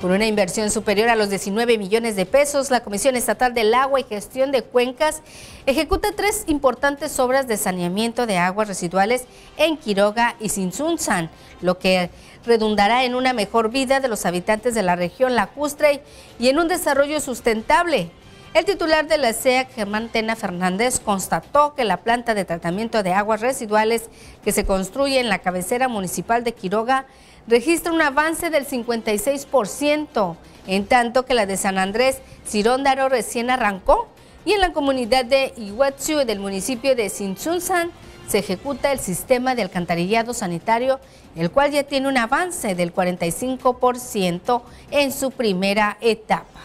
Con una inversión superior a los 19 millones de pesos, la Comisión Estatal del Agua y Gestión de Cuencas ejecuta tres importantes obras de saneamiento de aguas residuales en Quiroga y Sinsunzan, lo que redundará en una mejor vida de los habitantes de la región lacustre y en un desarrollo sustentable el titular de la SEAC, e Germán Tena Fernández, constató que la planta de tratamiento de aguas residuales que se construye en la cabecera municipal de Quiroga registra un avance del 56%, en tanto que la de San Andrés Ciróndaro recién arrancó y en la comunidad de Iguatsu del municipio de Sinchunsan se ejecuta el sistema de alcantarillado sanitario, el cual ya tiene un avance del 45% en su primera etapa.